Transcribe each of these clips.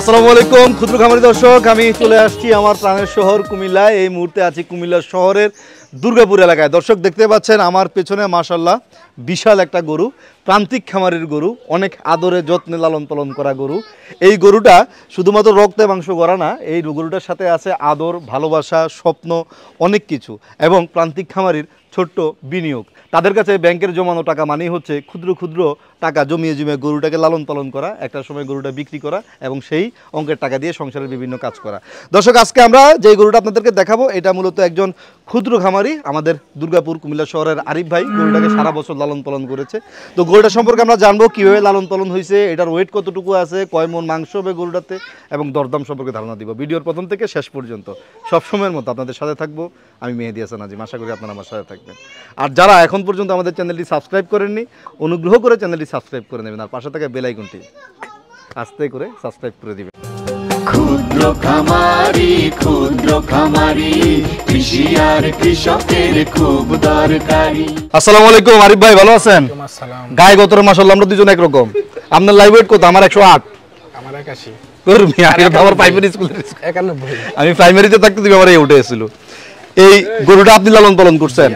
আসসালামু আলাইকুম ক্ষুদ্র খামারি দর্শক আমি চলে আসছি আমার প্রাণের শহর কুমিল্লায় এই মুহূর্তে আছি কুমিল্লা শহরের দুর্গাপুর এলাকায় দর্শক দেখতে পাচ্ছেন আমার পেছনে মাসাল্লাহ বিশাল একটা গরু প্রান্তিক খামারের গরু অনেক আদরে যত্নে লালন পালন করা গরু এই গরুটা শুধুমাত্র রক্ত মাংস করা না এই গরুটার সাথে আছে আদর ভালোবাসা স্বপ্ন অনেক কিছু এবং প্রান্তিক খামারির ছোট্ট বিনিয়োগ তাদের কাছে ব্যাংকের জমানো টাকা মানেই হচ্ছে ক্ষুদ্র ক্ষুদ্র টাকা জমিয়ে জমিয়ে গরুটাকে লালন পালন করা একটা সময় গরুটা বিক্রি করা এবং সেই অঙ্কের টাকা দিয়ে সংসারের বিভিন্ন কাজ করা দর্শক আজকে আমরা যে গরুটা আপনাদেরকে দেখাবো এটা মূলত একজন ক্ষুদ্র খামারি আমাদের দুর্গাপুর কুমিল্লা শহরের আরিফ ভাই গরুটাকে সারা বছর লালন পালন করেছে তো গরুটা সম্পর্কে আমরা জানবো কীভাবে লালন পালন হয়েছে এটার ওয়েট কতটুকু আছে কয় মন মাংস হবে গরুটাতে এবং দরদাম সম্পর্কে ধারণা দিব ভিডিওর প্রথম থেকে শেষ পর্যন্ত সবসময়ের মতো আপনাদের সাথে থাকবো আমি মেহেদি হাসান আজিম আশা করি আপনারা আমার সাথে থাকবেন আর যারা এখন পর্যন্ত আমাদের চ্যানেলটি সাবস্ক্রাইব করেননি অনুগ্রহ করে চ্যানেলটি সাবস্ক্রাইব করে নেবেন আর পাশে থাকা বেলাইকনটি আস্তে করে সাবস্ক্রাইব করে দেবেন খামারি ক্ষুদ্র খামারি কৃষি আর কৃষকের খুব দরকারি আসসালামু আলাইকুম আরিফ ভাই ভালো আছেন গায়ে গোতর মাসাল্লাহ আমরা দুজন একরকম আপনার লাইভ ওয়েট কত আমার একশো আট আমার একাশি আমি প্রাইমারিতে থাকতে উঠে এসেছিল এই গরুটা আপনি লালন পালন করছেন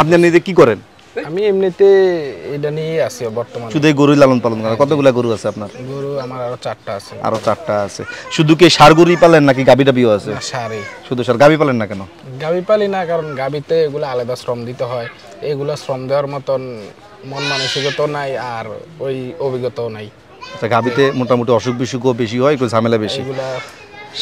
আপনি নিজে কি করেন আমি এমনিতে এটা নিয়ে আছি বর্তমানে শুধু গরু লালন পালন করেন কতগুলো গরু আছে আপনার গরু আমার আরো চারটা আছে আরো চারটা আছে শুধু কি সার গরুই পালেন নাকি গাবি টাবিও আছে সারই শুধু সার গাবি পালেন না কেন গাবি পালি না কারণ গাবিতে এগুলো আলাদা শ্রম দিতে হয় এগুলো শ্রম দেওয়ার মতন মন মানসিকতাও নাই আর ওই অভিজ্ঞতাও নাই আচ্ছা গাবিতে মোটামুটি অসুখ বিসুখও বেশি হয় একটু ঝামেলা বেশি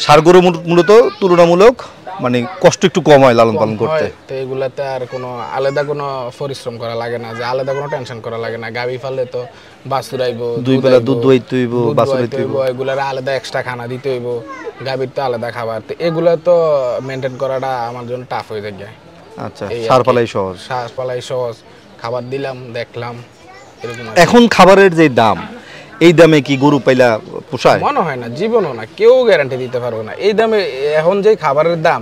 সার গরু মূলত তুলনামূলক মানে কষ্ট একটু কম হয় লালন পালন করতে তো এগুলাতে আর কোনো আলাদা কোনো পরিশ্রম করা লাগে না যে আলাদা কোনো টেনশন করা লাগে না গাবি ফালে তো বাছুর আইব দুই বেলা দুধ দই তুইব বাছুর তুইব এগুলার আলাদা এক্সট্রা খানা দিতে হইব গাবির তো আলাদা খাবার তো এগুলো তো মেনটেন করাটা আমার জন্য টাফ হয়ে যায় আচ্ছা সার পালাই সহজ সার পালাই সহজ খাবার দিলাম দেখলাম এখন খাবারের যে দাম এই দামে কি গরু পাইলা পোষায় মনে হয় না জীবনও না কেউ গ্যারান্টি দিতে পারবে না এই দামে এখন যে খাবারের দাম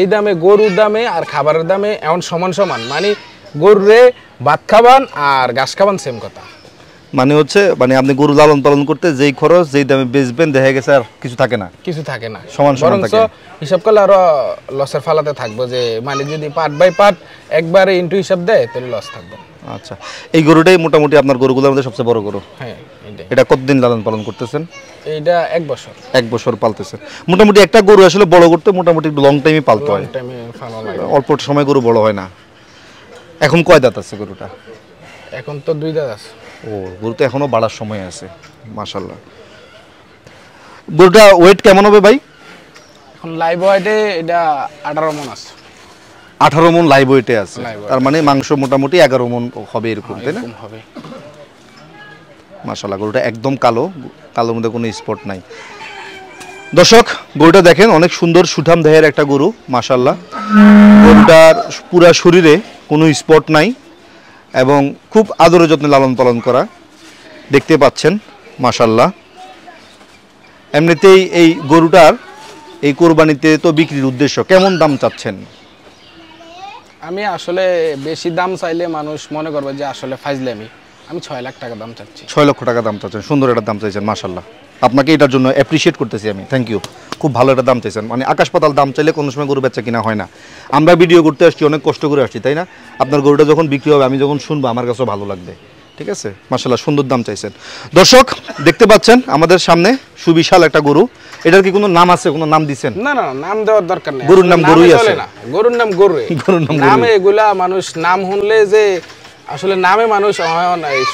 এই দামে গরুর দামে আর খাবারের দামে এখন সমান সমান মানে গরুরে ভাত খাবান আর ঘাস খাবান সেম কথা মানে হচ্ছে মানে আপনি গরু লালন পালন করতে যেই খরচ যেই দামে বেচবেন দেখা গেছে আর কিছু থাকে না কিছু থাকে না সমান সমান থাকে হিসাব করলে আরো লসের ফালাতে থাকবো যে মানে যদি পার্ট বাই পার্ট একবারে ইনটু হিসাব দেয় তাহলে লস থাকবে আচ্ছা এই গরুটাই মোটামুটি আপনার গরুগুলোর মধ্যে সবচেয়ে বড় গরু হ্যাঁ এটা কতদিন লালন পালন করতেছেন এটা এক বছর এক বছর পালতেছেন মোটামুটি একটা গরু আসলে বড় করতে মোটামুটি একটু লং টাইমই পালতে হয় অল্প সময় গরু বড় হয় না এখন কয় দাঁত আছে গরুটা এখন তো দুই দাঁত আছে ও গরু তো এখনো বাড়ার সময় আছে মাশাল্লাহ গরুটা ওয়েট কেমন হবে ভাই এখন লাইভ ওয়েটে এটা আঠারো মন আছে আঠারো মন লাইভ ওয়েটে আছে তার মানে মাংস মোটামুটি এগারো মন হবে এরকম তাই না হবে গরুটা একদম কালো কালোর মধ্যে কোনো স্পট নাই দর্শক গরুটা দেখেন অনেক সুন্দর সুঠাম দেহের একটা গরু মাসাল্লাহ গরুটার পুরা শরীরে কোনো স্পট নাই এবং খুব আদর যত্নে লালন পালন করা দেখতে পাচ্ছেন মাসাল্লাহ এমনিতেই এই গরুটার এই কোরবানিতে তো বিক্রির উদ্দেশ্য কেমন দাম চাচ্ছেন আমি আসলে বেশি দাম চাইলে মানুষ মনে করবে যে আসলে ফাইজলামি আমি ছয় লাখ টাকা দাম চাচ্ছি ছয় লক্ষ টাকা দাম চাচ্ছেন সুন্দর একটা দাম চাইছেন মাসাল্লাহ আপনাকে এটার জন্য অ্যাপ্রিসিয়েট করতেছি আমি থ্যাংক ইউ খুব ভালো একটা দাম চাইছেন মানে আকাশ পাতাল দাম চাইলে কোনো সময় গরু বেচা কিনা হয় না আমরা ভিডিও করতে আসছি অনেক কষ্ট করে আসছি তাই না আপনার গরুটা যখন বিক্রি হবে আমি যখন শুনবো আমার কাছেও ভালো লাগবে ঠিক আছে মাসাল্লাহ সুন্দর দাম চাইছেন দর্শক দেখতে পাচ্ছেন আমাদের সামনে সুবিশাল একটা গরু এটার কি কোনো নাম আছে কোনো নাম দিছেন না না নাম দেওয়ার দরকার নেই গরুর নাম গরুই আছে গরুর নাম গরু গরুর নাম গরু নামে এগুলা মানুষ নাম শুনলে যে আসলে নামে মানুষ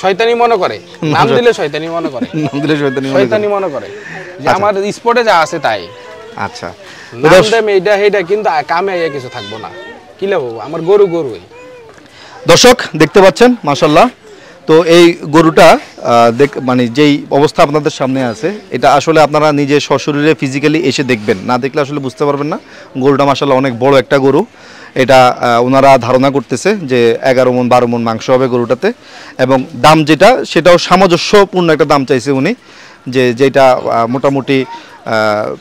শয়তানি মনে করে নাম দিলে শয়তানি মনে করে নাম দিলে শয়তানি মনে করে শয়তানি মনে করে যে আচ্ছা। আমার স্পটে যা আছে তাই আচ্ছা নাম দেম এইটা হেইটা কিন্তু কামে আইয়া কিছু থাকবো না কি লাভ আমার গরু গরুই দর্শক দেখতে পাচ্ছেন মাশাআল্লাহ তো এই গরুটা দেখ মানে যেই অবস্থা আপনাদের সামনে আছে এটা আসলে আপনারা নিজে সশরীরে ফিজিক্যালি এসে দেখবেন না দেখলে আসলে বুঝতে পারবেন না গরুটা মাসাল্লাহ অনেক বড় একটা গরু এটা ওনারা ধারণা করতেছে যে এগারো মন বারো মন মাংস হবে গরুটাতে এবং দাম যেটা সেটাও সামঞ্জস্যপূর্ণ একটা দাম চাইছে উনি যে যেটা মোটামুটি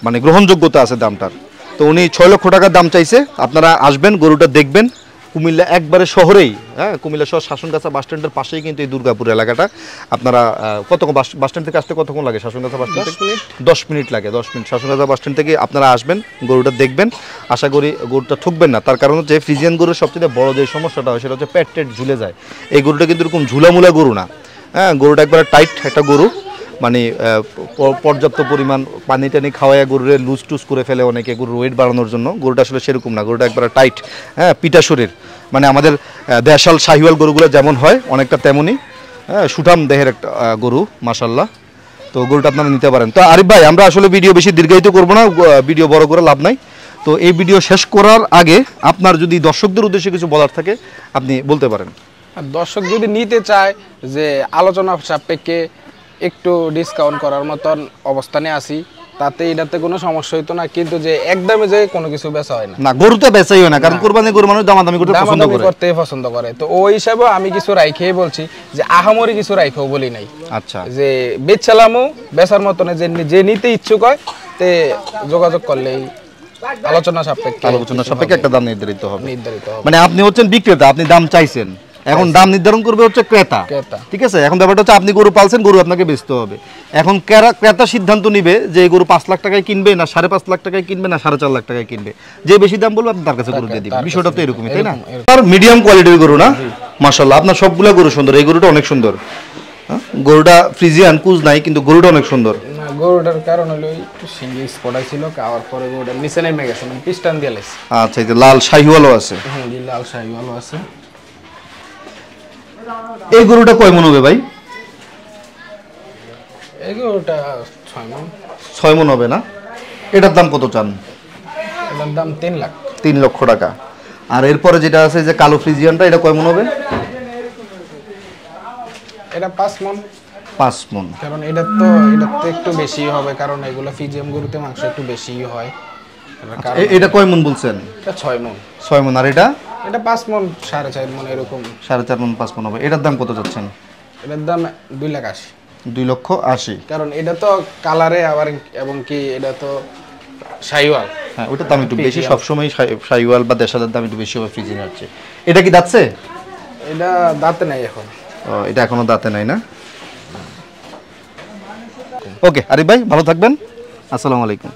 মানে গ্রহণযোগ্যতা আছে দামটার তো উনি ছয় লক্ষ টাকার দাম চাইছে আপনারা আসবেন গরুটা দেখবেন কুমিল্লা একবারে শহরেই হ্যাঁ কুমিল্লা শহর শাসনগাছা বাসস্ট্যান্ডের পাশেই কিন্তু এই দুর্গাপুর এলাকাটা আপনারা কতক্ষণ বাস বাসস্ট্যান্ড থেকে আসতে কতক্ষণ লাগে শাসনগাছা বাস স্ট্যান্ড মিনিট দশ মিনিট লাগে দশ মিনিট শাসনগাছা বাসস্ট্যান্ড স্ট্যান্ড থেকে আপনারা আসবেন গরুটা দেখবেন আশা করি গরুটা ঠুকবেন না তার কারণ হচ্ছে ফ্রিজিয়ান গরুর সবচেয়ে বড় যে সমস্যাটা হয় সেটা হচ্ছে প্যাট টেট ঝুলে যায় এই গরুটা কিন্তু এরকম ঝুলামুলা গরু না হ্যাঁ গরুটা একবারে টাইট একটা গরু মানে পর্যাপ্ত পরিমাণ পানি টানি খাওয়ায় গরুরে লুজ টুজ করে ফেলে অনেকে গরুর ওয়েট বাড়ানোর জন্য গরুটা আসলে সেরকম না গরুটা একবার টাইট হ্যাঁ পিটা শরীর মানে আমাদের দেশাল শাহিওয়াল গরুগুলো যেমন হয় অনেকটা তেমনই হ্যাঁ সুঠাম দেহের একটা গরু মাসাল্লাহ তো গরুটা আপনারা নিতে পারেন তো আরিফ ভাই আমরা আসলে ভিডিও বেশি দীর্ঘায়িত করবো না ভিডিও বড় করে লাভ নাই তো এই ভিডিও শেষ করার আগে আপনার যদি দর্শকদের উদ্দেশ্যে কিছু বলার থাকে আপনি বলতে পারেন দর্শক যদি নিতে চায় যে আলোচনা সাপেক্ষে একটু ডিসকাউন্ট করার মতন অবস্থানে আসি তাতে এটাতে কোনো সমস্যা হইতো না কিন্তু যে যে কোনো কিছু বেচা হয় না না গরু তো বেচাই হয় না কারণ গরু মানুষ দামাদামি করতে পছন্দ করে করতে পছন্দ করে তো ওই হিসাবে আমি কিছু বলছি যে আহামরি কিছু রাইখেও বলি নাই আচ্ছা যে বেচার মতন যে যে নিতে ইচ্ছুক হয় তে যোগাযোগ করলেই আলোচনা সাপেক্ষে আলোচনা সাপেক্ষে একটা দাম নির্ধারিত হবে নির্ধারিত হবে মানে আপনি হচ্ছেন বিক্রেতা আপনি দাম চাইছেন এখন দাম নির্ধারণ করবে হচ্ছে ক্রেতা ঠিক আছে এখন ব্যাপারটা হচ্ছে আপনি গরু পালছেন গরু আপনাকে বেচতে হবে এখন ক্রেতা সিদ্ধান্ত নিবে যে গরু পাঁচ লাখ টাকায় কিনবে না সাড়ে পাঁচ লাখ টাকায় কিনবে না সাড়ে চার লাখ টাকায় কিনবে যে বেশি দাম বলবে আপনি তার কাছে গরু দিয়ে দিবেন বিষয়টা তো এরকমই তাই না তার মিডিয়াম কোয়ালিটির গরু না মাসাল্লাহ আপনার সবগুলো গরু সুন্দর এই গরুটা অনেক সুন্দর হ্যাঁ? গরুটা ফ্রিজিয়ান কুজ নাই কিন্তু গরুটা অনেক সুন্দর মানে আচ্ছা লাল শাহিওয়ালও আছে হ্যাঁ, লাল শাহিওয়ালও আছে এই গরুটা কয় মন হবে ভাই এই গরুটা ছয় মন ছয় মন হবে না এটার দাম কত চান এটার দাম তিন লাখ তিন লক্ষ টাকা আর এরপরে যেটা আছে যে কালো ফ্রিজিয়ানটা এটা কয় মন হবে এটা পাঁচ মন পাঁচ মন কারণ এটা তো এটা তো একটু বেশি হবে কারণ এগুলো ফিজিয়াম গরুতে মাংস একটু বেশিই হয় আচ্ছা, এটা কয় মন বলছেন এটা ছয় মন ছয় মন আর এটা এটা পাঁচ মন সাড়ে চার মন এরকম সাড়ে চার মন পাঁচ মন হবে এটার দাম কত যাচ্ছেন এটার দাম দুই লাখ আশি দুই লক্ষ আশি কারণ এটা তো কালারে আবার এবং কি এটা তো শাইওয়াল হ্যাঁ ওটার দাম একটু বেশি সবসময় শাইওয়াল বা দেশালের দাম একটু বেশি হবে ফিজিনার আছে এটা কি দাঁতছে এটা দাঁতে নাই এখন ও এটা এখনো দাঁতে নাই না ওকে আরিফ ভাই ভালো থাকবেন আসসালামু আলাইকুম